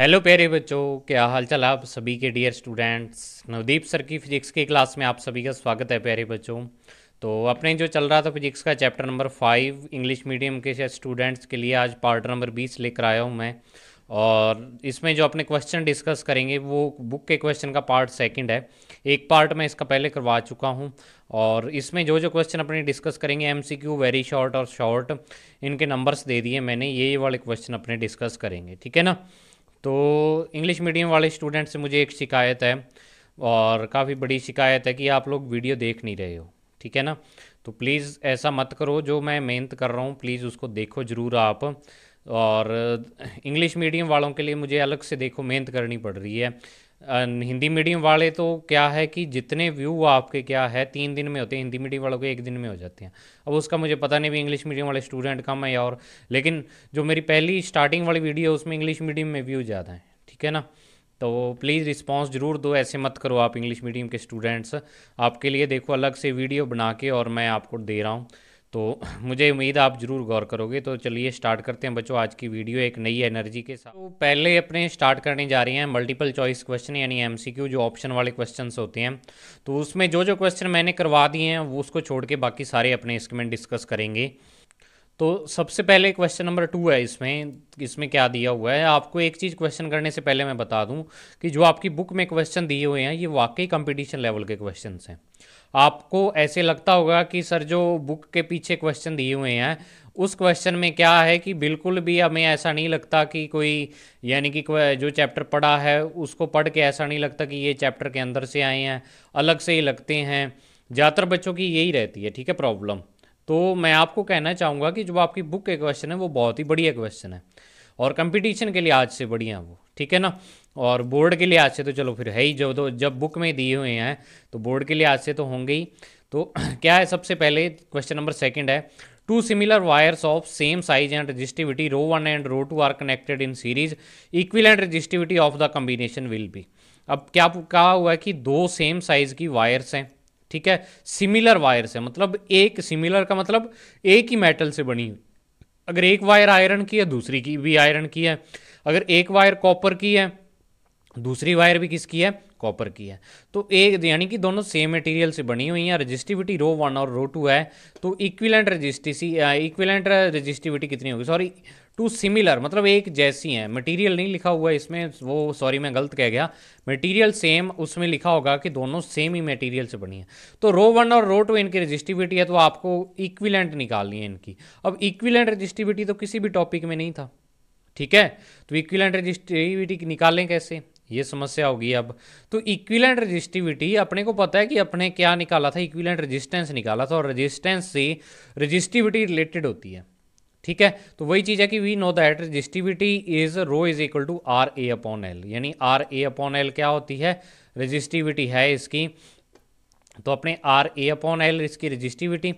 hello प्यारे बच्चों क्या हाल चाल आप सभी के डियर स्टूडेंट्स नवदीप सर की फिजिक्स की क्लास में आप सभी का स्वागत है प्यारे बच्चों तो अपने जो चल रहा था फिजिक्स का chapter number five English medium के स्टूडेंट्स के लिए आज पार्ट नंबर बीस लेकर आया हूँ मैं और इसमें जो अपने क्वेश्चन डिस्कस करेंगे वो बुक के क्वेश्चन का पार्ट सेकंड है एक पार्ट मैं इसका पहले करवा चुका हूँ और इसमें जो जो क्वेश्चन अपने डिस्कस करेंगे एमसीक्यू वेरी शॉर्ट और शॉर्ट इनके नंबर्स दे दिए मैंने ये वाले क्वेश्चन अपने डिस्कस करेंगे ठीक है ना तो इंग्लिश मीडियम वाले स्टूडेंट से मुझे एक शिकायत है और काफ़ी बड़ी शिकायत है कि आप लोग वीडियो देख नहीं रहे हो ठीक है ना तो प्लीज़ ऐसा मत करो जो मैं मेहनत कर रहा हूँ प्लीज़ उसको देखो ज़रूर आप और इंग्लिश मीडियम वालों के लिए मुझे अलग से देखो मेहनत करनी पड़ रही है हिंदी मीडियम वाले तो क्या है कि जितने व्यू आपके क्या है तीन दिन में होते हैं हिंदी मीडियम वालों के एक दिन में हो जाते हैं अब उसका मुझे पता नहीं भी इंग्लिश मीडियम वाले स्टूडेंट कम है या और लेकिन जो मेरी पहली स्टार्टिंग वाली वीडियो है उसमें इंग्लिश मीडियम में व्यू ज़्यादा है ठीक है ना तो प्लीज़ रिस्पॉन्स ज़रूर दो ऐसे मत करो आप इंग्लिश मीडियम के स्टूडेंट्स आपके लिए देखो अलग से वीडियो बना के और मैं आपको दे रहा हूँ तो मुझे उम्मीद आप ज़रूर गौर करोगे तो चलिए स्टार्ट करते हैं बच्चों आज की वीडियो एक नई एनर्जी के साथ तो पहले अपने स्टार्ट करने जा रहे हैं मल्टीपल चॉइस क्वेश्चन यानी एमसीक्यू जो ऑप्शन वाले क्वेश्चन होते हैं तो उसमें जो जो क्वेश्चन मैंने करवा दिए हैं वो उसको छोड़ के बाकी सारे अपने इसमें डिस्कस करेंगे तो सबसे पहले क्वेश्चन नंबर टू है इसमें इसमें क्या दिया हुआ है आपको एक चीज़ क्वेश्चन करने से पहले मैं बता दूँ कि जो आपकी बुक में क्वेश्चन दिए हुए हैं ये वाकई कॉम्पिटिशन लेवल के क्वेश्चन हैं आपको ऐसे लगता होगा कि सर जो बुक के पीछे क्वेश्चन दिए हुए हैं उस क्वेश्चन में क्या है कि बिल्कुल भी हमें ऐसा नहीं लगता कि कोई यानी कि जो चैप्टर पढ़ा है उसको पढ़ के ऐसा नहीं लगता कि ये चैप्टर के अंदर से आए हैं अलग से ही लगते हैं ज़्यादातर बच्चों की यही रहती है ठीक है प्रॉब्लम तो मैं आपको कहना चाहूँगा कि जो आपकी बुक के क्वेश्चन है वो बहुत ही बढ़िया क्वेश्चन है और कंपटीशन के लिए आज से बढ़िया वो ठीक है ना और बोर्ड के लिए आज से तो चलो फिर है ही जब तो जब बुक में दिए हुए हैं तो बोर्ड के लिए आज से तो होंगे ही तो क्या है सबसे पहले क्वेश्चन नंबर सेकंड है two similar wires of same size and resistivity rho one and rho two are connected in series equal and resistivity of the combination will be अब क्या कहा हुआ है कि दो सेम साइज की वायर्स हैं ठीक है सिमिलर वायर्स है मतलब एक सिमिलर का मतलब एक ही मेटल से बनी हुई अगर एक वायर आयरन की है दूसरी की भी आयरन की है अगर एक वायर कॉपर की है दूसरी वायर भी किसकी है कॉपर की है तो एक यानी कि दोनों सेम मटेरियल से बनी हुई हैं रजिस्टिविटी रो वन और रो टू है तो इक्विलेंट रजिस्टिसी इक्विलेंट रजिस्टिविटी कितनी होगी सॉरी टू सिमिलर मतलब एक जैसी हैं मटेरियल नहीं लिखा हुआ है इसमें वो सॉरी मैं गलत कह गया मटेरियल सेम उसमें लिखा होगा कि दोनों सेम ही मटेरियल से बनी है तो रो वन और रो टू इनकी रजिस्टिविटी है तो आपको इक्विलेंट निकालनी है इनकी अब इक्विलेंट रजिस्टिविटी तो किसी भी टॉपिक में नहीं था ठीक है तो इक्विलेंट रजिस्टिविटी निकालें कैसे ये समस्या होगी अब तो इक्विलेंट रजिस्टिविटी अपने को पता है कि अपने क्या निकाला था इक्विलेंट रजिस्टेंस निकाला था और रजिस्टेंस से रजिस्टिविटी रिलेटेड होती है ठीक है तो वही चीज़ है कि we know that resistivity is rho is equal to R A upon L यानी आर ए अपॉन एल क्या होती है रजिस्टिविटी है इसकी तो अपने आर ए अपॉन एल इसकी रजिस्टिविटी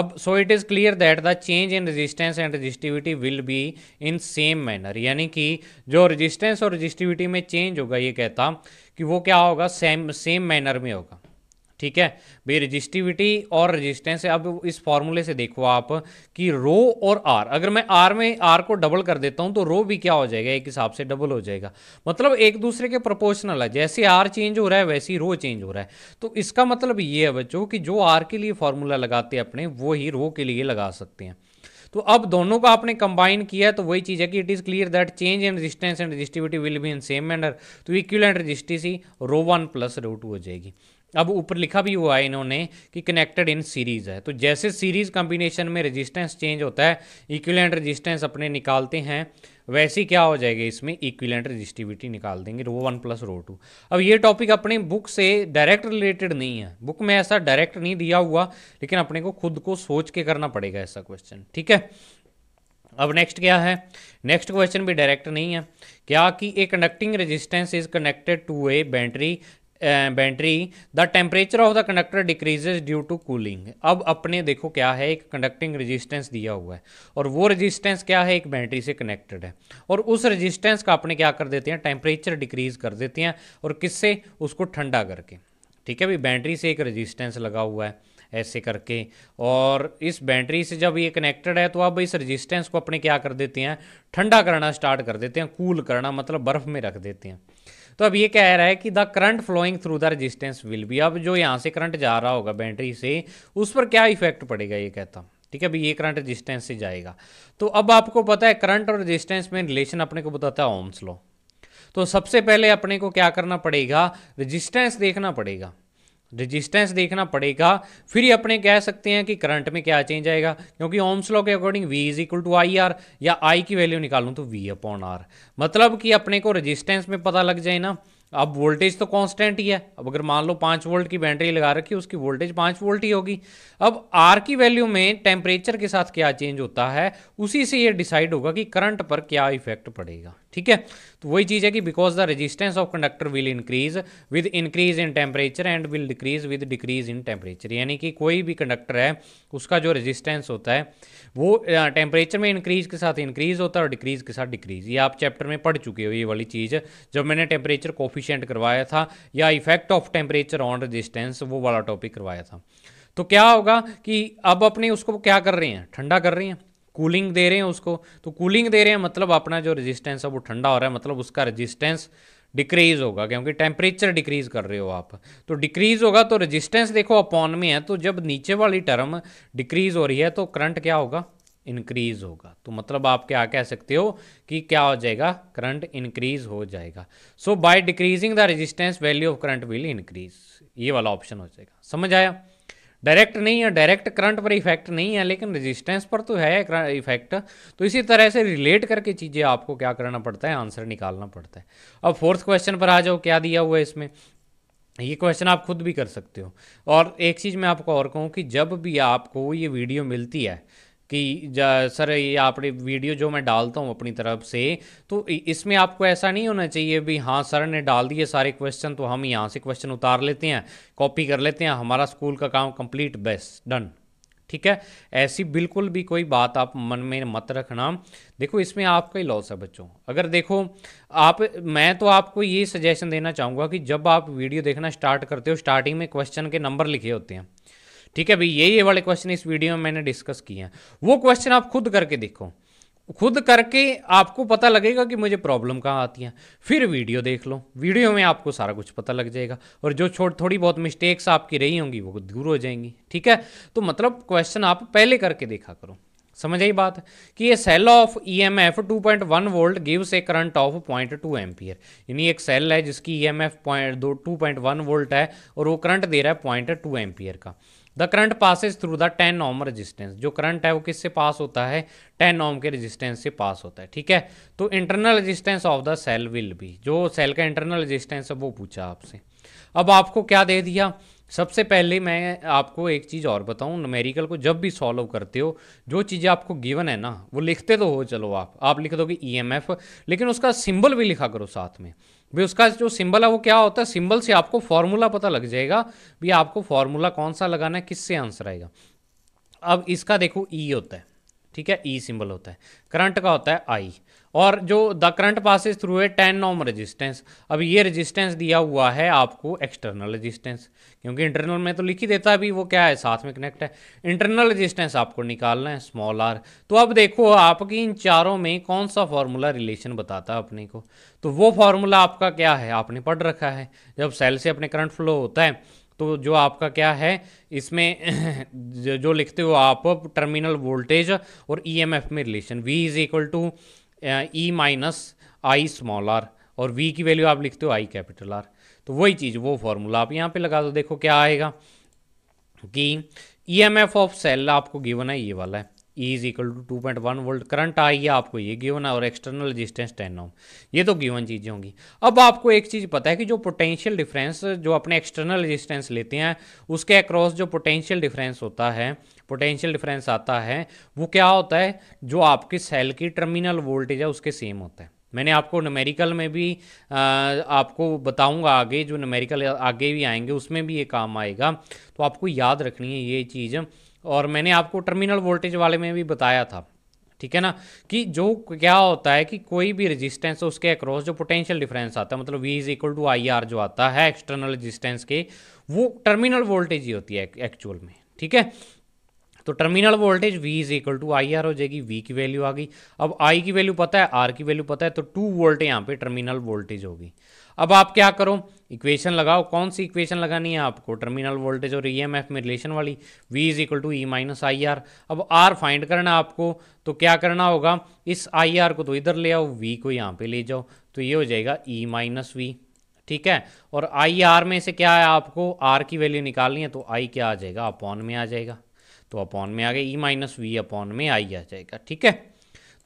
अब so it is clear that the change in resistance and resistivity will be in same manner यानी कि जो रजिस्टेंस और रजिस्टिविटी में चेंज होगा ये कहता कि वो क्या होगा सेम सेम मैनर में होगा ठीक है भाई रजिस्टिविटी और रजिस्टेंस अब इस फॉर्मूले से देखो आप कि रो और आर अगर मैं आर में आर को डबल कर देता हूं तो रो भी क्या हो जाएगा एक हिसाब से डबल हो जाएगा मतलब एक दूसरे के प्रोपोर्शनल है जैसे आर चेंज हो रहा है वैसे ही रो चेंज हो रहा है तो इसका मतलब ये है बच्चों कि जो आर के लिए फॉर्मूला लगाते हैं अपने वो ही रो के लिए लगा सकते हैं तो अब दोनों का आपने कंबाइन किया तो वही चीज़ है कि it is clear that change in resistance and resistivity will be in same manner तो equal and C rho one plus rho two हो जाएगी अब ऊपर लिखा भी हुआ है इन्होंने कि कनेक्टेड इन सीरीज है तो जैसे सीरीज कॉम्बिनेशन में रेजिस्टेंस चेंज होता है इक्विलेंट रेजिस्टेंस अपने निकालते हैं वैसे क्या हो जाएगा इसमें इक्विलेंट रजिस्टिविटी निकाल देंगे rho one plus rho two अब ये टॉपिक अपने बुक से डायरेक्ट रिलेटेड नहीं है बुक में ऐसा डायरेक्ट नहीं दिया हुआ लेकिन अपने को खुद को सोच के करना पड़ेगा ऐसा क्वेश्चन ठीक है अब नेक्स्ट क्या है नेक्स्ट क्वेश्चन भी डायरेक्ट नहीं है क्या कि a conducting resistance is connected to a battery battery the temperature of the conductor decreases due to cooling अब अपने देखो क्या है एक कंडक्टिंग रेजिस्टेंस दिया हुआ है और वो रेजिस्टेंस क्या है एक बैटरी से कनेक्टेड है और उस रेजिस्टेंस का अपने क्या कर देते हैं टेम्परेचर डिक्रीज कर देते हैं और किससे उसको ठंडा करके ठीक है भाई बैटरी से एक रजिस्टेंस लगा हुआ है ऐसे करके और इस बैटरी से जब ये कनेक्टेड है तो अब इस रजिस्टेंस को अपने क्या कर देते हैं ठंडा करना स्टार्ट कर देते हैं कूल करना मतलब बर्फ़ में रख देते हैं तो अब ये कह रहा है कि the current flowing through the resistance will be अब जो यहाँ से करंट जा रहा होगा बैटरी से उस पर क्या इफेक्ट पड़ेगा ये कहता हूँ ठीक है अभी ये करंट रजिस्टेंस से जाएगा तो अब आपको पता है करंट और रजिस्टेंस में रिलेशन अपने को बताता है ओम्स लो तो सबसे पहले अपने को क्या करना पड़ेगा रजिस्टेंस देखना पड़ेगा रेजिस्टेंस देखना पड़ेगा फिर ही अपने कह सकते हैं कि करंट में क्या चेंज आएगा क्योंकि ओम्स लॉ के according V is equal to I R या आई की वैल्यू निकालूं तो वी अपॉन आर मतलब कि अपने को रेजिस्टेंस में पता लग जाए ना अब वोल्टेज तो कांस्टेंट ही है अब अगर मान लो पाँच वोल्ट की बैटरी लगा रखी उसकी वोल्टेज पाँच वोल्ट ही होगी अब आर की वैल्यू में टेम्परेचर के साथ क्या चेंज होता है उसी से ये डिसाइड होगा कि करंट पर क्या इफेक्ट पड़ेगा ठीक है तो वही चीज़ है कि because the resistance of conductor will increase with increase in temperature and will decrease with decrease in temperature यानी कि कोई भी कंडक्टर है उसका जो रेजिस्टेंस होता है वो टेम्परेचर में इंक्रीज के साथ इंक्रीज होता है और डिक्रीज के साथ डिक्रीज ये आप चैप्टर में पढ़ चुके हो ये वाली चीज़ जब मैंने टेम्परेचर कोफिशेंट करवाया था या effect of temperature on resistance वो वाला टॉपिक करवाया था तो क्या होगा कि अब अपने उसको क्या कर रहे हैं ठंडा कर रहे हैं कूलिंग दे रहे हैं उसको तो कूलिंग दे रहे हैं मतलब अपना जो रेजिस्टेंस है वो ठंडा हो रहा है मतलब उसका रेजिस्टेंस डिक्रीज होगा क्योंकि टेम्परेचर डिक्रीज कर रहे हो आप तो डिक्रीज होगा तो रेजिस्टेंस देखो अपॉन में है तो जब नीचे वाली टर्म डिक्रीज हो रही है तो करंट क्या होगा इंक्रीज होगा तो मतलब आप क्या कह सकते हो कि क्या हो जाएगा करंट इंक्रीज हो जाएगा so by decreasing the resistance value of current will increase ये वाला ऑप्शन हो जाएगा समझ आया डायरेक्ट नहीं है डायरेक्ट करंट पर इफेक्ट नहीं है लेकिन रेजिस्टेंस पर तो है इफेक्ट तो इसी तरह से रिलेट करके चीज़ें आपको क्या करना पड़ता है आंसर निकालना पड़ता है अब फोर्थ क्वेश्चन पर आ जाओ क्या दिया हुआ है इसमें ये क्वेश्चन आप खुद भी कर सकते हो और एक चीज़ मैं आपको और कहूँ कि जब भी आपको ये वीडियो मिलती है कि सर ये आप वीडियो जो मैं डालता हूँ अपनी तरफ से तो इसमें आपको ऐसा नहीं होना चाहिए भी हाँ सर ने डाल दिए सारे क्वेश्चन तो हम यहाँ से क्वेश्चन उतार लेते हैं कॉपी कर लेते हैं हमारा स्कूल का काम कंप्लीट बेस्ट डन ठीक है ऐसी बिल्कुल भी कोई बात आप मन में मत रखना देखो इसमें आपका ही लॉस है बच्चों अगर देखो आप मैं तो आपको ये सजेशन देना चाहूँगा कि जब आप वीडियो देखना स्टार्ट करते हो स्टार्टिंग में क्वेश्चन के नंबर लिखे होते हैं ठीक है भाई ये ये वाले क्वेश्चन इस वीडियो में मैंने डिस्कस किए हैं वो क्वेश्चन आप खुद करके देखो खुद करके आपको पता लगेगा कि मुझे प्रॉब्लम कहाँ आती है फिर वीडियो देख लो वीडियो में आपको सारा कुछ पता लग जाएगा और जो छोट थोड़ी बहुत मिस्टेक्स आपकी रही होंगी वो दूर हो जाएंगी ठीक है तो मतलब क्वेश्चन आप पहले करके देखा करो समझ आई बात कि ये cell of E M F two point one volt gives a current of point two ampere यानी एक सेल है जिसकी ई एम एफ पॉइंट दो टू पॉइंट वन वोल्ट है और वो करंट दे रहा है पॉइंट टू एम्पियर का the current passes through the ten ohm resistance जो करंट है वो किससे पास होता है टेन ओम के रेजिस्टेंस से पास होता है ठीक है तो internal resistance of the cell will be जो सेल का इंटरनल रेजिस्टेंस है वो पूछा आपसे अब आपको क्या दे दिया सबसे पहले मैं आपको एक चीज़ और बताऊं नमेरिकल को जब भी सॉल्व करते हो जो चीज़ें आपको गिवन है ना वो लिखते तो हो चलो आप आप लिख दोगे ई एम एफ लेकिन उसका सिंबल भी लिखा करो साथ में भी उसका जो सिंबल है वो क्या होता है सिंबल से आपको फॉर्मूला पता लग जाएगा भी आपको फॉर्मूला कौन सा लगाना है किससे आंसर आएगा अब इसका देखो ई e होता है ठीक है ई e सिंबल होता है करंट का होता है आई और जो द करंट पासिस थ्रू है टेन नॉम रेजिस्टेंस अब ये रेजिस्टेंस दिया हुआ है आपको एक्सटर्नल रेजिस्टेंस क्योंकि इंटरनल में तो लिख ही देता अभी वो क्या है साथ में कनेक्ट है इंटरनल रजिस्टेंस आपको निकालना है स्मॉल आर तो अब देखो आपकी इन चारों में कौन सा फार्मूला रिलेशन बताता है अपने को तो वो फार्मूला आपका क्या है आपने पढ़ रखा है जब सेल से अपने करंट फ्लो होता है तो जो आपका क्या है इसमें जो लिखते हो आप टर्मिनल वोल्टेज और ई में relation V is equal to E minus I small R और वी की वैल्यू आप लिखते हो आई कैपिटल आर तो वही चीज़ वो फॉर्मूला आप यहाँ पे लगा दो देखो क्या आएगा कि E M F of cell आपको गिवन है ये वाला है E is equal to two point one volt current I है आपको ये गिवन है और एक्सटर्नल रेजिस्टेंस टेन ओम ये तो गिवन चीज़ें होंगी अब आपको एक चीज़ पता है कि जो पोटेंशियल डिफरेंस जो अपने एक्सटर्नल रेजिस्टेंस लेते हैं उसके अक्रॉस जो पोटेंशियल डिफरेंस होता है पोटेंशियल डिफरेंस आता है वो क्या होता है जो आपकी सेल की टर्मिनल वोल्टेज है उसके सेम होता है मैंने आपको नमेरिकल में भी आ, आपको बताऊंगा आगे जो नमेरिकल आगे भी आएंगे उसमें भी ये काम आएगा तो आपको याद रखनी है ये चीज़ और मैंने आपको टर्मिनल वोल्टेज वाले में भी बताया था ठीक है ना कि जो क्या होता है कि कोई भी रेजिस्टेंस उसके अक्रॉस जो पोटेंशियल डिफरेंस आता है मतलब V is equal to I R जो आता है एक्सटर्नल रेजिस्टेंस के वो टर्मिनल वोल्टेज ही होती है एक्चुअल में ठीक है तो terminal voltage V is equal to I R हो जाएगी वी की वैल्यू आ गई अब आई की वैल्यू पता है आर की वैल्यू पता है तो टू वोल्ट यहाँ पे टर्मिनल वोल्टेज होगी अब आप क्या करो इक्वेशन लगाओ कौन सी इक्वेशन लगानी है आपको टर्मिनल वोल्टेज और ई e में रिलेशन वाली V is equal to E minus I R अब आर फाइंड करना है आपको तो क्या करना होगा इस आई आर को तो इधर ले आओ वी को यहाँ पे ले जाओ तो ये हो जाएगा ई माइनस वी ठीक है और आई आर में से क्या है आपको आर की वैल्यू निकालनी है तो आई क्या आ जाएगा अपॉन में आ जाएगा तो अपॉन में आ गया ई माइनस वी अपॉन में आई आ जाएगा ठीक है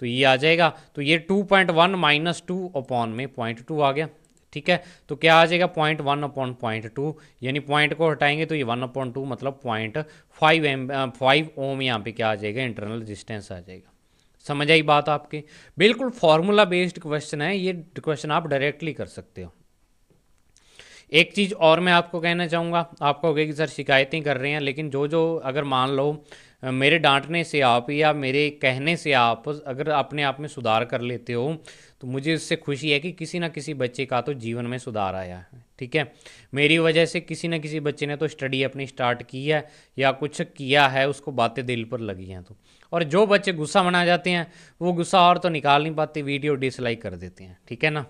तो ये आ जाएगा तो ये two point one minus two upon में पॉइंट टू आ गया ठीक है तो क्या आ जाएगा point one upon point two यानी पॉइंट को हटाएंगे तो ये वन अपॉन टू मतलब point five M five ohm यहाँ पे क्या आ जाएगा इंटरनल रेजिस्टेंस आ जाएगा समझ आई बात आपके बिल्कुल फॉर्मूला बेस्ड क्वेश्चन है ये क्वेश्चन आप डायरेक्टली कर सकते हो एक चीज़ और मैं आपको कहना चाहूँगा कहोगे कि सर शिकायतें कर रहे हैं लेकिन जो जो अगर मान लो मेरे डांटने से आप या मेरे कहने से आप अगर अपने आप में सुधार कर लेते हो तो मुझे इससे खुशी है कि किसी ना किसी बच्चे का तो जीवन में सुधार आया है ठीक है मेरी वजह से किसी ना किसी बच्चे ने तो स्टडी अपनी स्टार्ट की है या कुछ किया है उसको बातें दिल पर लगी हैं तो और जो बच्चे गुस्सा मना जाते हैं वो गुस्सा और तो निकाल नहीं पाते वीडियो डिसलाइक कर देते हैं ठीक है ना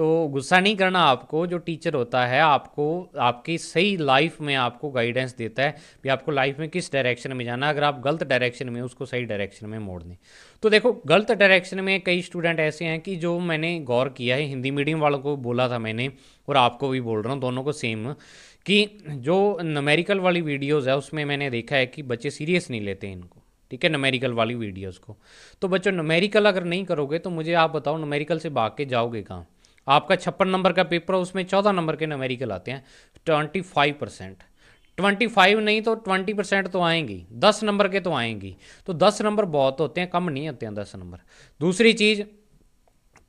तो गुस्सा नहीं करना आपको जो टीचर होता है आपको आपकी सही लाइफ में आपको गाइडेंस देता है कि आपको लाइफ में किस डायरेक्शन में जाना अगर आप गलत डायरेक्शन में उसको सही डायरेक्शन में मोड़ दें तो देखो गलत डायरेक्शन में कई स्टूडेंट ऐसे हैं कि जो मैंने गौर किया है हिंदी मीडियम वालों को बोला था मैंने और आपको भी बोल रहा हूँ दोनों को सेम कि जो नमेरिकल वाली वीडियोज़ है उसमें मैंने देखा है कि बच्चे सीरियस नहीं लेते इनको ठीक है नमेरिकल वाली वीडियोज़ को तो बच्चों नमेरिकल अगर नहीं करोगे तो मुझे आप बताओ नमेरिकल से भाग के जाओगे कहाँ आपका छप्पन नंबर का पेपर है उसमें चौदह नंबर के नमेरिकल आते हैं twenty five percent twenty five नहीं तो ट्वेंटी परसेंट तो आएंगी दस नंबर के तो आएंगी तो दस नंबर बहुत होते हैं कम नहीं होते हैं दस नंबर दूसरी चीज़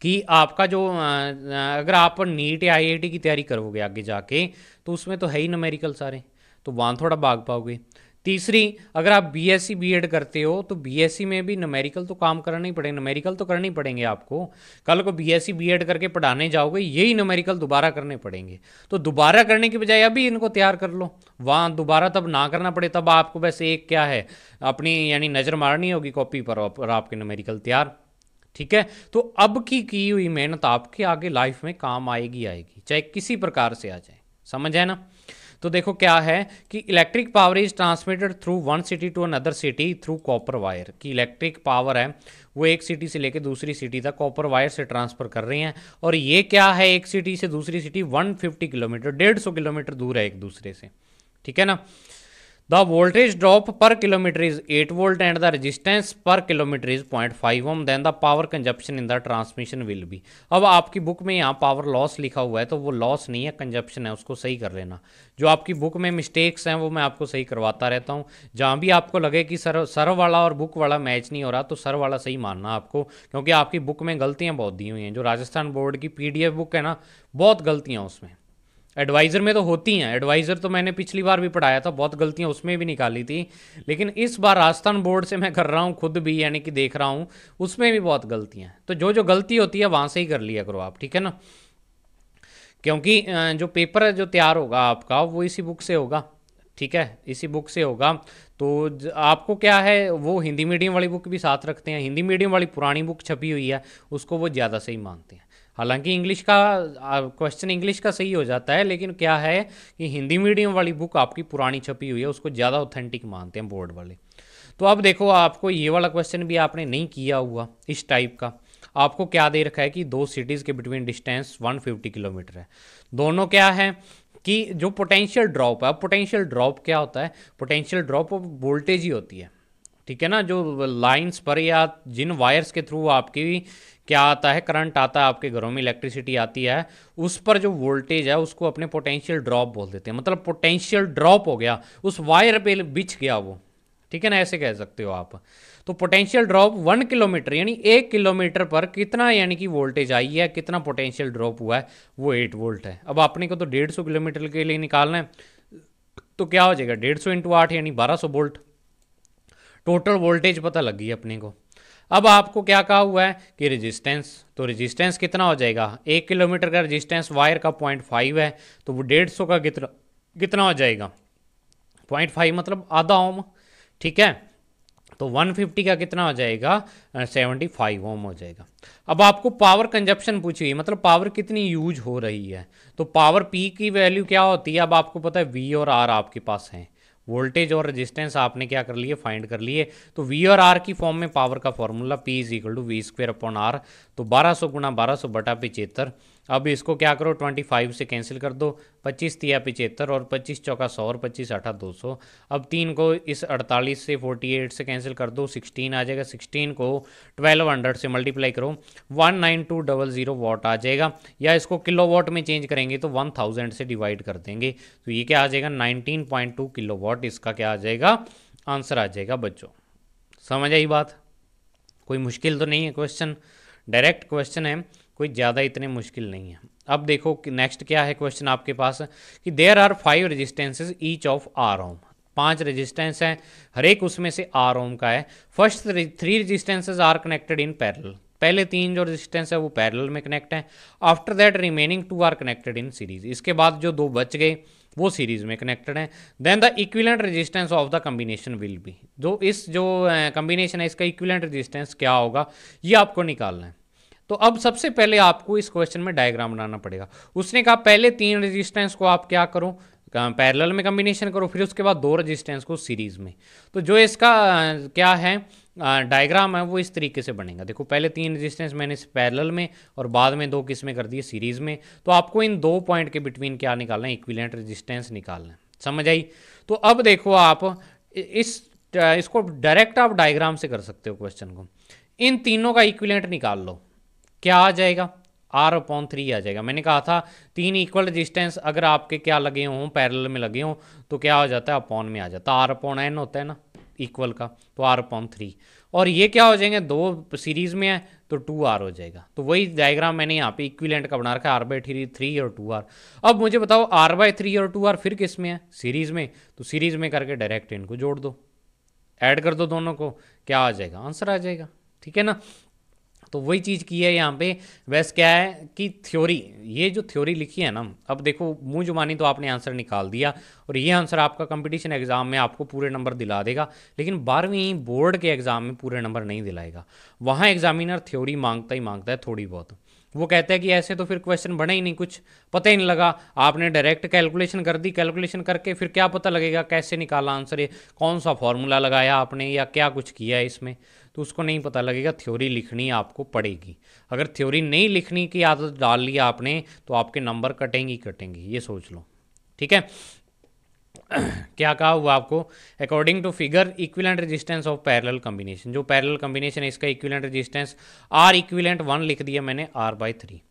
कि आपका जो अगर आप नीट या आईआईटी की तैयारी करोगे आगे जाके तो उसमें तो है ही नमेरिकल सारे तो वहाँ थोड़ा भाग पाओगे तीसरी अगर आप बी एस बीएड करते हो तो बीएससी e में भी नमेरिकल तो काम करना ही पड़ेगा नमेरिकल तो करने ही पड़ेंगे आपको कल को बीएससी बीएड e करके पढ़ाने जाओगे यही नमेरिकल दोबारा करने पड़ेंगे तो दोबारा करने की बजाय अभी इनको तैयार कर लो वहाँ दोबारा तब ना करना पड़े तब आपको बस एक क्या है अपनी यानी नज़र मारनी होगी कॉपी पर और आपके नमेरिकल तैयार ठीक है तो अब की की हुई मेहनत आपके आगे लाइफ में काम आएगी आएगी चाहे किसी प्रकार से आ जाए समझ है ना तो देखो क्या है कि electric power is transmitted through one city to another city through copper wire कि इलेक्ट्रिक पावर है वो एक सिटी से लेकर दूसरी सिटी तक कॉपर वायर से ट्रांसफर कर रही हैं और ये क्या है एक सिटी से दूसरी सिटी 150 किलोमीटर 150 किलोमीटर दूर है एक दूसरे से ठीक है ना voltage drop per kilometre is eight volt and the resistance per kilometre is point five ohm then the power consumption in the transmission will be अब आपकी बुक में यहाँ पावर लॉस लिखा हुआ है तो वो लॉस नहीं है कंजप्शन है उसको सही कर लेना जो आपकी बुक में मिस्टेक्स हैं वो मैं आपको सही करवाता रहता हूँ जहाँ भी आपको लगे कि सर सर वाला और बुक वाला मैच नहीं हो रहा तो सर वाला सही मानना आपको क्योंकि आपकी बुक में गलतियाँ बहुत दी हुई हैं जो राजस्थान बोर्ड की पी बुक है ना बहुत गलतियाँ उसमें एडवाइज़र में तो होती हैं एडवाइज़र तो मैंने पिछली बार भी पढ़ाया था बहुत गलतियां उसमें भी निकाली थी लेकिन इस बार राजस्थान बोर्ड से मैं कर रहा हूं खुद भी यानी कि देख रहा हूं उसमें भी बहुत गलतियां हैं तो जो जो गलती होती है वहां से ही कर लिया करो आप ठीक है ना क्योंकि जो पेपर जो तैयार होगा आपका वो इसी बुक से होगा ठीक है इसी बुक से होगा तो आपको क्या है वो हिंदी मीडियम वाली बुक भी साथ रखते हैं हिंदी मीडियम वाली पुरानी बुक छपी हुई है उसको वो ज़्यादा सही मानते हैं हालांकि इंग्लिश का क्वेश्चन इंग्लिश का सही हो जाता है लेकिन क्या है कि हिंदी मीडियम वाली बुक आपकी पुरानी छपी हुई है उसको ज़्यादा ऑथेंटिक मानते हैं बोर्ड वाले तो अब देखो आपको ये वाला क्वेश्चन भी आपने नहीं किया हुआ इस टाइप का आपको क्या दे रखा है कि दो सिटीज़ के बिटवीन डिस्टेंस 150 किलोमीटर है दोनों क्या है कि जो पोटेंशियल ड्रॉप है अब पोटेंशियल ड्रॉप क्या होता है पोटेंशियल ड्रॉप ऑफ वोल्टेज ही होती है ठीक है ना जो लाइंस पर या जिन वायर्स के थ्रू आपकी क्या आता है करंट आता है आपके घरों में इलेक्ट्रिसिटी आती है उस पर जो वोल्टेज है उसको अपने पोटेंशियल ड्रॉप बोल देते हैं मतलब पोटेंशियल ड्रॉप हो गया उस वायर पे बिछ गया वो ठीक है ना ऐसे कह सकते हो आप तो पोटेंशियल ड्रॉप वन किलोमीटर यानी एक किलोमीटर पर कितना यानी कि वोल्टेज आई है कितना पोटेंशियल ड्रॉप हुआ है वो एट वोल्ट है अब अपने को तो डेढ़ सौ किलोमीटर के लिए निकालना है तो क्या हो जाएगा डेढ़ सौ इंटू आठ यानी बारह सौ वोल्ट टोटल वोल्टेज पता लग गई अपने को अब आपको क्या कहा हुआ है कि रेजिस्टेंस तो रेजिस्टेंस कितना हो जाएगा एक किलोमीटर का रेजिस्टेंस वायर का पॉइंट फाइव है तो वो डेढ़ सौ का कितना कितना हो जाएगा पॉइंट फाइव मतलब आधा ओम ठीक है तो 150 का कितना हो जाएगा 75 ओम हो जाएगा अब आपको पावर कंजप्शन पूछी हुई मतलब पावर कितनी यूज हो रही है तो पावर पी की वैल्यू क्या होती है अब आपको पता है वी और आर आपके पास हैं वोल्टेज और रेजिस्टेंस आपने क्या कर लिए फाइंड कर लिए तो वी और आर की फॉर्म में पावर का formula P is equal to V square upon R तो बारह सौ गुणा बारह सौ बटा पिचहत्तर अब इसको क्या करो 25 से कैंसिल कर दो 25 तिया पिचहत्तर और 25 चौका सौ और पच्चीस अठा दो सौ अब तीन को इस 48 से 48 से कैंसिल कर दो 16 आ जाएगा 16 को 1200 से मल्टीप्लाई करो 19200 वॉट आ जाएगा या इसको किलो वॉट में चेंज करेंगे तो 1000 से डिवाइड कर देंगे तो ये क्या आ जाएगा 19.2 किलो वॉट इसका क्या आ जाएगा आंसर आ जाएगा बच्चों समझ आई बात कोई मुश्किल तो नहीं है क्वेश्चन डायरेक्ट क्वेश्चन है कोई ज़्यादा इतने मुश्किल नहीं है अब देखो कि नेक्स्ट क्या है क्वेश्चन आपके पास कि there are five resistances each of R ohm पांच रेजिस्टेंस हैं हर एक उसमें से आर ओम का है first three resistances are connected in parallel पहले तीन जो रेजिस्टेंस है वो पैरल में कनेक्ट हैं after that remaining two are connected in series इसके बाद जो दो बच गए वो सीरीज में कनेक्टेड हैं then the equivalent resistance of the combination will be जो इस जो कम्बिनेशन है इसका इक्विलेंट रेजिस्टेंस क्या होगा ये आपको निकालना है तो अब सबसे पहले आपको इस क्वेश्चन में डायग्राम बनाना पड़ेगा उसने कहा पहले तीन रेजिस्टेंस को आप क्या करो पैरेलल में कम्बिनेशन करो फिर उसके बाद दो रेजिस्टेंस को सीरीज में तो जो इसका क्या है डायग्राम है वो इस तरीके से बनेगा देखो पहले तीन रेजिस्टेंस मैंने पैरेलल में और बाद में दो किस में कर दिए सीरीज में तो आपको इन दो पॉइंट के बिटवीन क्या निकालना है इक्विलेंट रजिस्टेंस निकालना समझ आई तो अब देखो आप इस इसको डायरेक्ट आप डायग्राम से कर सकते हो क्वेश्चन को इन तीनों का इक्विलेंट निकाल लो क्या आ जाएगा आर अपॉन थ्री आ जाएगा मैंने कहा था तीन इक्वल डिस्टेंस अगर आपके क्या लगे हों पैरेलल में लगे हों तो क्या हो जाता है अपॉन में आ जाता है आर अपॉन एन होता है ना इक्वल का तो आर अपॉन थ्री और ये क्या हो जाएंगे दो सीरीज में है तो टू आर हो जाएगा तो वही डायग्राम मैंने यहाँ पे इक्विलेंट का बना रखा है आर बाई थ्री थ्री और टू आर अब मुझे बताओ आर बाई थ्री और टू आर फिर किस में है सीरीज में तो सीरीज में करके डायरेक्ट इनको जोड़ दो ऐड कर दो दोनों को क्या आ जाएगा आंसर आ जाएगा ठीक है ना तो वही चीज़ की है यहाँ पे वैसे क्या है कि थ्योरी ये जो थ्योरी लिखी है ना अब देखो मुँह जुबानी तो आपने आंसर निकाल दिया और ये आंसर आपका कंपटीशन एग्ज़ाम में आपको पूरे नंबर दिला देगा लेकिन बारहवीं बोर्ड के एग्ज़ाम में पूरे नंबर नहीं दिलाएगा वहाँ एग्जामिनर थ्योरी मांगता ही मांगता है थोड़ी बहुत वो कहते हैं कि ऐसे तो फिर क्वेश्चन बने ही नहीं कुछ पता ही नहीं लगा आपने डायरेक्ट कैलकुलेशन कर दी कैलकुलेशन करके फिर क्या पता लगेगा कैसे निकाला आंसर ये कौन सा फॉर्मूला लगाया आपने या क्या कुछ किया है इसमें तो उसको नहीं पता लगेगा थ्योरी लिखनी आपको पड़ेगी अगर थ्योरी नहीं लिखनी की आदत डाल ली आपने तो आपके नंबर कटेंगी कटेंगी ये सोच लो ठीक है क्या कहा हुआ आपको according to figure equivalent resistance of parallel combination जो पैरेलल कॉम्बिनेशन है इसका equivalent resistance R equivalent one लिख दिया मैंने आर बाई थ्री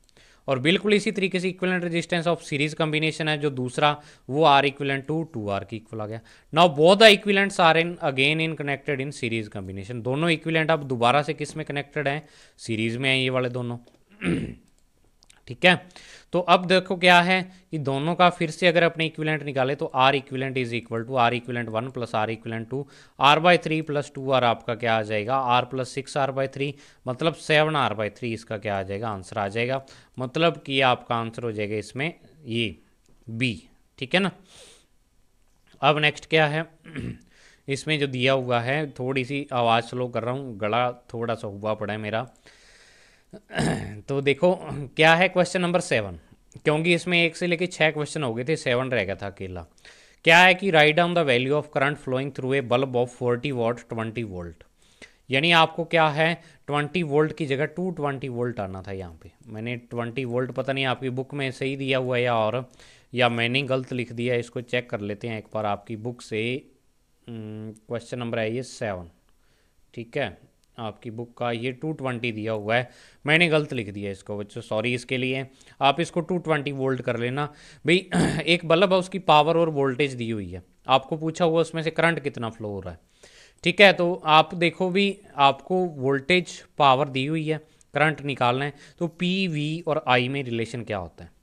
और बिल्कुल इसी तरीके से equivalent resistance of series combination है जो दूसरा वो R equivalent two two R की इक्वल आ गया now both the equivalents are in again in connected in series combination दोनों इक्विलेंट अब दोबारा से किस में कनेक्टेड हैं सीरीज में हैं ये वाले दोनों ठीक है तो अब देखो क्या है कि दोनों का फिर से अगर अपने इक्विलेंट निकाले तो R equivalent is equal to R equivalent one plus R equivalent two R by three plus two R आपका क्या आ जाएगा R plus six R by three मतलब सेवन आर बाय थ्री इसका क्या आ जाएगा आंसर आ जाएगा मतलब कि आपका आंसर हो जाएगा इसमें ये बी ठीक है ना अब नेक्स्ट क्या है इसमें जो दिया हुआ है थोड़ी सी आवाज़ स्लो कर रहा हूँ गला थोड़ा सा हुआ पड़ा है मेरा तो देखो क्या है क्वेश्चन नंबर सेवन क्योंकि इसमें एक से लेकर छः क्वेश्चन हो गए थे सेवन रह गया था अकेला क्या है कि write down the value of current flowing through a bulb of forty watt twenty volt यानी आपको क्या है ट्वेंटी वोल्ट की जगह टू ट्वेंटी वोल्ट आना था यहाँ पे मैंने ट्वेंटी वोल्ट पता नहीं आपकी बुक में सही दिया हुआ है या और या मैंने गलत लिख दिया इसको चेक कर लेते हैं एक बार आपकी बुक से क्वेश्चन हम्म, नंबर है ये सेवन ठीक है आपकी बुक का ये टू ट्वेंटी दिया हुआ है मैंने गलत लिख दिया इसको बच्चों सॉरी इसके लिए आप इसको टू ट्वेंटी वोल्ट कर लेना भाई एक बल्ब है उसकी पावर और वोल्टेज दी हुई है आपको पूछा हुआ उसमें से करंट कितना फ्लो हो रहा है ठीक है तो आप देखो भी आपको वोल्टेज पावर दी हुई है करंट निकालना है तो पी वी और आई में रिलेशन क्या होता है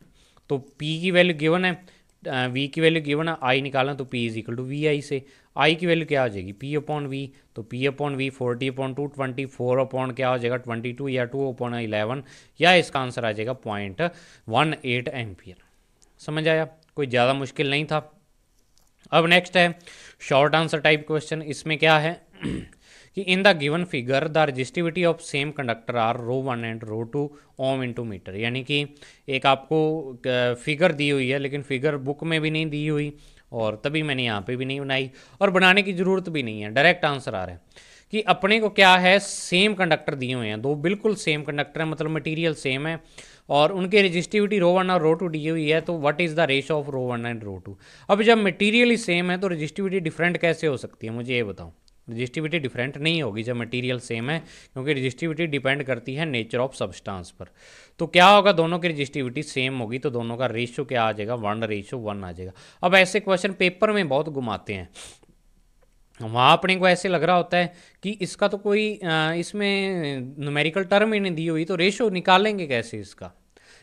तो पी की वैल्यू गिवन है वी uh, की वैल्यू गिवन है आई निकालना तो P is equal to V I से आई की वैल्यू क्या हो जाएगी पी अपॉन वी तो P upon V forty upon two twenty four upon क्या हो जाएगा ट्वेंटी टू या टू अपॉन इलेवन या इसका आंसर आ जाएगा पॉइंट वन एट एम्पियर समझ आया कोई ज़्यादा मुश्किल नहीं था अब नेक्स्ट है शॉर्ट आंसर टाइप क्वेश्चन इसमें क्या है कि in the given figure the resistivity of same conductor are rho one and rho two ohm into metre यानी कि एक आपको फिगर दी हुई है लेकिन फिगर बुक में भी नहीं दी हुई और तभी मैंने यहाँ पे भी नहीं बनाई और बनाने की ज़रूरत भी नहीं है डायरेक्ट आंसर आ रहा है कि अपने को क्या है सेम कंडक्टर दिए हुए हैं दो बिल्कुल सेम कंडक्टर है मतलब मटेरियल सेम है और उनके रजिस्टिविटी रो वन और रो टू दी हुई है तो what is the ratio of rho one and rho two अब जब मटेरियल ही सेम है तो रजिस्टिविटी डिफरेंट कैसे हो सकती है मुझे ये बताऊँ रजिस्टिविटी डिफरेंट नहीं होगी जब मटेरियल सेम है क्योंकि रजिस्टिविटी डिपेंड करती है नेचर ऑफ सब्सटेंस पर तो क्या होगा दोनों की रजिस्टिविटी सेम होगी तो दोनों का रेशियो क्या आ जाएगा वन रेशियो वन आ जाएगा अब ऐसे क्वेश्चन पेपर में बहुत घुमाते हैं वहाँ अपने को ऐसे लग रहा होता है कि इसका तो कोई इसमें न्यूमेरिकल टर्म ही नहीं दी हुई तो रेशो निकालेंगे कैसे इसका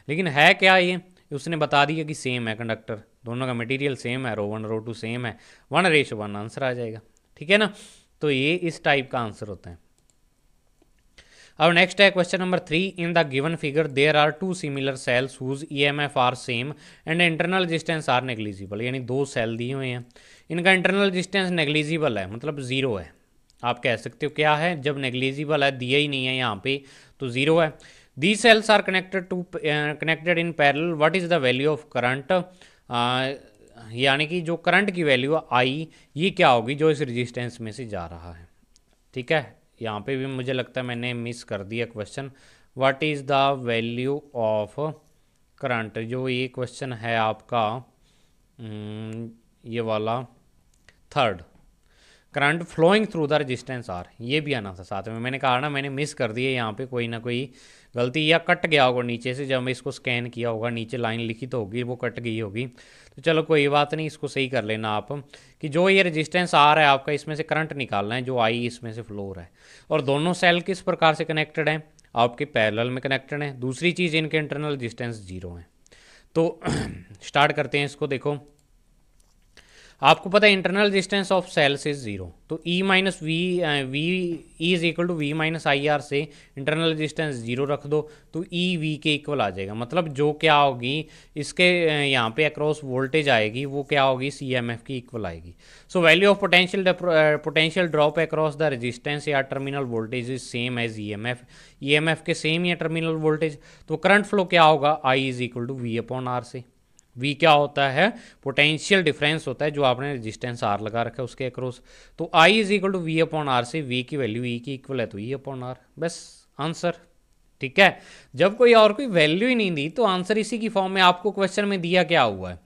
लेकिन है क्या ये उसने बता दिया कि सेम है कंडक्टर दोनों का मटेरियल सेम है rho one rho two same है वन रेशो वन आंसर आ जाएगा ठीक है ना तो ये इस टाइप का आंसर होता है अब नेक्स्ट है question number three in the given figure there are two similar cells whose EMF are same and internal resistance are negligible यानी दो सेल दिए हुए हैं इनका इंटरनल रेजिस्टेंस नेग्लिजिबल है मतलब ज़ीरो है आप कह सकते हो क्या है जब नेग्लिजिबल है दिया ही नहीं है यहाँ पे तो ज़ीरो है the cells are connected to connected in parallel what is the value of current यानी कि जो करंट की वैल्यू आई ये क्या होगी जो इस रेजिस्टेंस में से जा रहा है ठीक है यहाँ पे भी मुझे लगता है मैंने मिस कर दिया question what is the value of current जो ये क्वेश्चन है आपका हम्म, ये वाला third current flowing through the resistance R ये भी आना था साथ में मैंने कहा ना मैंने मिस कर दिया यहाँ पे कोई ना कोई गलती या कट गया होगा नीचे से जब मैं इसको स्कैन किया होगा नीचे लाइन लिखी तो होगी वो कट गई होगी तो चलो कोई बात नहीं इसको सही कर लेना आप कि जो ये रेजिस्टेंस आ रहा है आपका इसमें से करंट निकालना है जो आई इसमें से फ्लो रहा है और दोनों सेल किस प्रकार से कनेक्टेड हैं आपके पैरल में कनेक्टेड हैं दूसरी चीज़ इनके इंटरनल रजिस्टेंस जीरो हैं तो स्टार्ट करते हैं इसको देखो आपको पता है internal resistance of cells is zero तो E minus V V E is equal to V minus I R से इंटरनल रजिस्टेंस जीरो रख दो तो ई e, वी के इक्वल आ जाएगा मतलब जो क्या होगी इसके uh, यहाँ पे अक्रॉस वोल्टेज आएगी वो क्या होगी सी एम एफ की इक्वल आएगी so value of potential potential drop across the resistance या terminal voltage is same as E M F E M F के सेम या टर्मिनल वोल्टेज तो करंट फ्लो क्या होगा I is equal to V upon R से V क्या होता है पोटेंशियल डिफरेंस होता है जो आपने रेजिस्टेंस आर लगा रखा है उसके अक्रॉस तो I is equal to V upon R से वी की वैल्यू ई e की इक्वल है तो ई अपॉन आर बस आंसर ठीक है जब कोई और कोई वैल्यू ही नहीं दी तो आंसर इसी की फॉर्म में आपको क्वेश्चन में दिया क्या हुआ है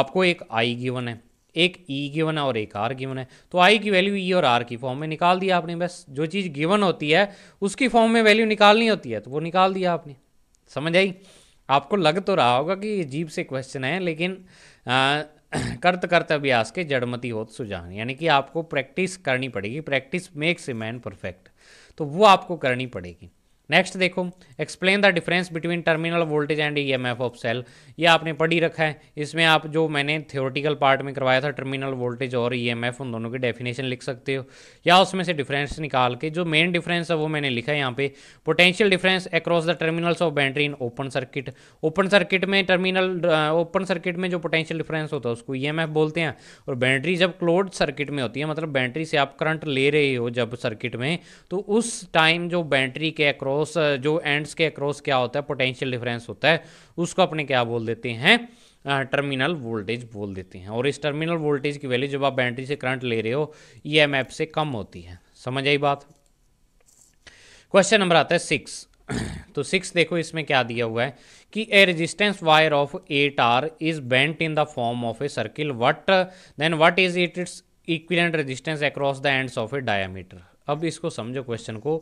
आपको एक आई गिवन है एक ई e गिवन है और एक आर गिवन है तो आई की वैल्यू ई e और आर की फॉर्म में निकाल दिया आपने बस जो चीज़ गिवन होती है उसकी फॉर्म में वैल्यू निकालनी होती है तो वो निकाल दिया आपने समझ आई आपको लग तो रहा होगा कि ये जीप से क्वेश्चन है लेकिन आ, करत करत अभ्यास के जड़मती होत सुजान यानी कि आपको प्रैक्टिस करनी पड़ेगी practice makes a man perfect तो वो आपको करनी पड़ेगी नेक्स्ट देखो explain the difference between terminal voltage and EMF of cell ये आपने पढ़ी रखा है इसमें आप जो मैंने थ्योरेटिकल पार्ट में करवाया था टर्मिनल वोल्टेज और ईएमएफ e उन दोनों की डेफिनेशन लिख सकते हो या उसमें से डिफरेंस निकाल के जो मेन डिफरेंस है वो मैंने लिखा है यहाँ पे potential difference across the terminals of battery in open circuit open circuit में टर्मिनल ओपन सर्किट में जो पोटेंशियल डिफरेंस होता है उसको ई e बोलते हैं और बैटरी जब क्लोज सर्किट में होती है मतलब बैटरी से आप करंट ले रहे हो जब सर्किट में तो उस टाइम जो बैटरी के अक्रॉस अक्रॉस uh, जो एंड्स के अक्रॉस क्या होता है पोटेंशियल डिफरेंस होता है उसको अपने क्या बोल देते हैं टर्मिनल uh, वोल्टेज बोल देते हैं और इस टर्मिनल वोल्टेज की वैल्यू जब आप बैटरी से करंट ले रहे हो ई e से कम होती है समझ आई बात क्वेश्चन नंबर आता है सिक्स तो सिक्स देखो इसमें क्या दिया हुआ है कि a resistance wire of eight R is bent in the form of a circle what then what is it it's equivalent resistance across the ends of a diameter अब इसको समझो क्वेश्चन को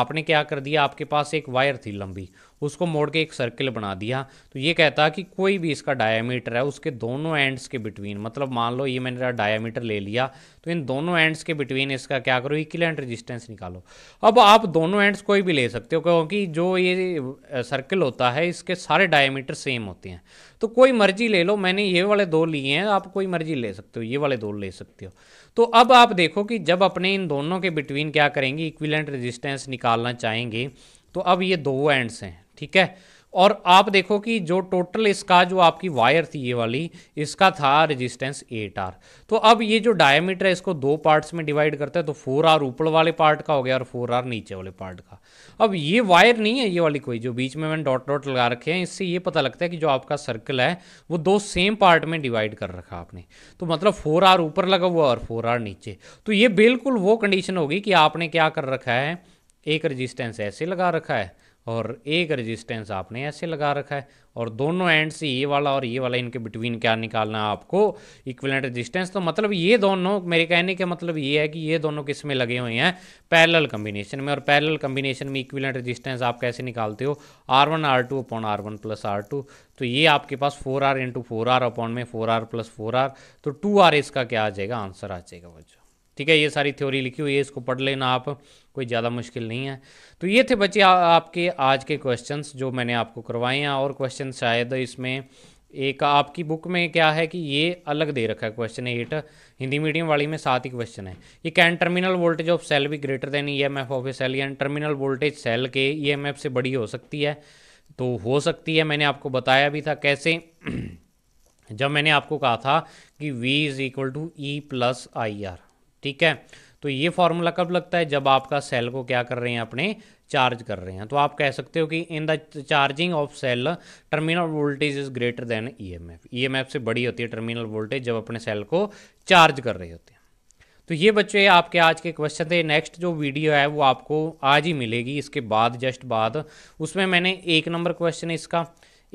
आपने क्या कर दिया आपके पास एक वायर थी लंबी उसको मोड़ के एक सर्किल बना दिया तो ये कहता कि कोई भी इसका डायामीटर है उसके दोनों एंड्स के बिटवीन मतलब मान लो ये मैंने डायामीटर ले लिया तो इन दोनों एंड्स के बिटवीन इसका क्या करो इक्विलेंट रेजिस्टेंस निकालो अब आप दोनों एंड्स कोई भी ले सकते हो क्योंकि जो ये सर्किल होता है इसके सारे डायामीटर सेम होते हैं तो कोई मर्जी ले लो मैंने ये वाले दो लिए हैं आप कोई मर्जी ले सकते हो ये वाले दो ले सकते हो तो अब आप देखो कि जब अपने इन दोनों के बिटवीन क्या करेंगे इक्विलेंट रेजिस्टेंस निकालना चाहेंगे तो अब ये दो एंड्स हैं ठीक है और आप देखो कि जो टोटल इसका जो आपकी वायर थी ये वाली इसका था रेजिस्टेंस एट आर तो अब ये जो डायमीटर है इसको दो पार्ट्स में डिवाइड करते हैं तो फोर आर ऊपर वाले पार्ट का हो गया और फोर आर नीचे वाले पार्ट का अब ये वायर नहीं है ये वाली कोई जो बीच में मैंने डॉट डॉट लगा रखे हैं इससे ये पता लगता है कि जो आपका सर्कल है वो दो सेम पार्ट में डिवाइड कर रखा आपने तो मतलब फोर आर ऊपर लगा हुआ और फोर आर नीचे तो ये बिल्कुल वो कंडीशन होगी कि आपने क्या कर रखा है एक रजिस्टेंस ऐसे लगा रखा है और एक रेजिस्टेंस आपने ऐसे लगा रखा है और दोनों एंड से ये वाला और ये वाला इनके बिटवीन क्या निकालना है आपको इक्विलेंट रेजिस्टेंस तो मतलब ये दोनों मेरे कहने का मतलब ये है कि ये दोनों किस में लगे हुए हैं पैरेलल कम्बिनेशन में और पैरेलल कम्बिनेशन में इक्विलेंट रेजिस्टेंस आप कैसे निकालते हो R one R two upon R one plus R two तो ये आपके पास four R into four R upon में four R plus four R तो टू आर इसका क्या आ जाएगा आंसर आ जाएगा वजह ठीक है ये सारी थ्योरी लिखी हुई है इसको पढ़ लेना आप कोई ज़्यादा मुश्किल नहीं है तो ये थे बच्चे आ, आपके आज के क्वेश्चंस जो मैंने आपको करवाए हैं और क्वेश्चन शायद इसमें एक आपकी बुक में क्या है कि ये अलग दे रखा है क्वेश्चन एट हिंदी मीडियम वाली में सात ही क्वेश्चन है ये can terminal voltage of cell be greater than E M F of a cell यानी टर्मिनल वोल्टेज सेल के ई एम एफ से बड़ी हो सकती है तो हो सकती है मैंने आपको बताया भी था कैसे जब मैंने आपको कहा था कि V is equal to E plus I R ठीक है तो ये फॉर्मूला कब लगता है जब आपका सेल को क्या कर रहे हैं अपने चार्ज कर रहे हैं तो आप कह सकते हो कि in the charging of cell terminal voltage is greater than EMF EMF से बड़ी होती है टर्मिनल वोल्टेज जब अपने सेल को चार्ज कर रहे होते हैं तो ये बच्चे आपके आज के क्वेश्चन थे नेक्स्ट जो वीडियो है वो आपको आज ही मिलेगी इसके बाद जस्ट बाद उसमें मैंने एक नंबर क्वेश्चन इसका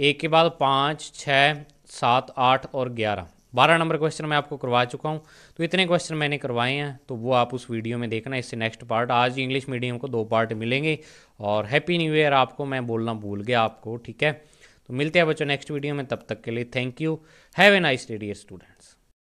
एक के बाद पाँच छः सात आठ और ग्यारह बारह नंबर क्वेश्चन मैं आपको करवा चुका हूँ तो इतने क्वेश्चन मैंने करवाए हैं तो वो आप उस वीडियो में देखना इससे नेक्स्ट पार्ट आज इंग्लिश मीडियम को दो पार्ट मिलेंगे और हैप्पी न्यू ईयर आपको मैं बोलना भूल गया आपको ठीक है तो मिलते हैं बच्चों नेक्स्ट वीडियो में तब तक के लिए thank you have a nice day dear student